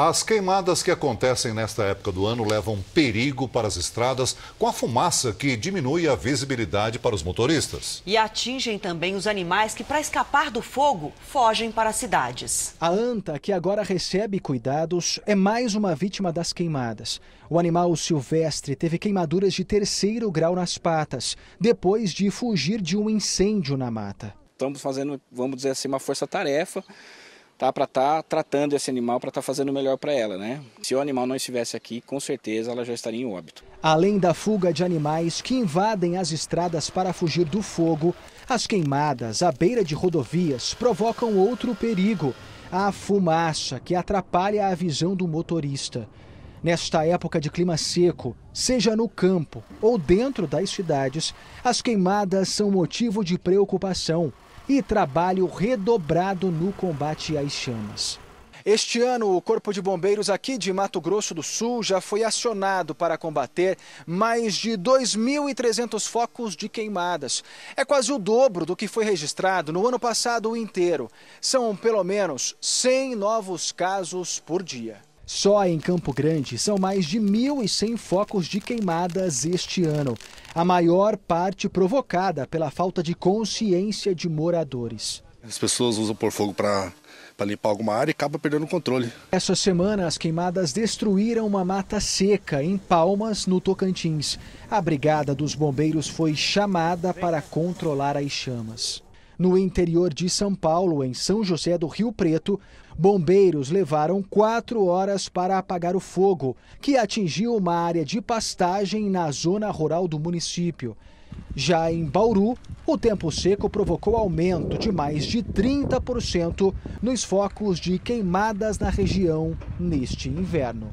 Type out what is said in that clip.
As queimadas que acontecem nesta época do ano levam perigo para as estradas com a fumaça que diminui a visibilidade para os motoristas. E atingem também os animais que, para escapar do fogo, fogem para as cidades. A anta, que agora recebe cuidados, é mais uma vítima das queimadas. O animal silvestre teve queimaduras de terceiro grau nas patas, depois de fugir de um incêndio na mata. Estamos fazendo, vamos dizer assim, uma força-tarefa tá, para estar tá tratando esse animal, para estar tá fazendo o melhor para ela. Né? Se o animal não estivesse aqui, com certeza ela já estaria em óbito. Além da fuga de animais que invadem as estradas para fugir do fogo, as queimadas à beira de rodovias provocam outro perigo: a fumaça, que atrapalha a visão do motorista. Nesta época de clima seco, seja no campo ou dentro das cidades, as queimadas são motivo de preocupação e trabalho redobrado no combate às chamas. Este ano, o Corpo de Bombeiros aqui de Mato Grosso do Sul já foi acionado para combater mais de 2.300 focos de queimadas. É quase o dobro do que foi registrado no ano passado inteiro. São pelo menos 100 novos casos por dia. Só em Campo Grande são mais de 1.100 focos de queimadas este ano, a maior parte provocada pela falta de consciência de moradores. As pessoas usam por fogo para para limpar alguma área e acaba perdendo o controle. Essa semana, as queimadas destruíram uma mata seca em Palmas, no Tocantins. A brigada dos bombeiros foi chamada para controlar as chamas. No interior de São Paulo, em São José do Rio Preto, bombeiros levaram quatro horas para apagar o fogo, que atingiu uma área de pastagem na zona rural do município. Já em Bauru, o tempo seco provocou aumento de mais de 30% nos focos de queimadas na região neste inverno.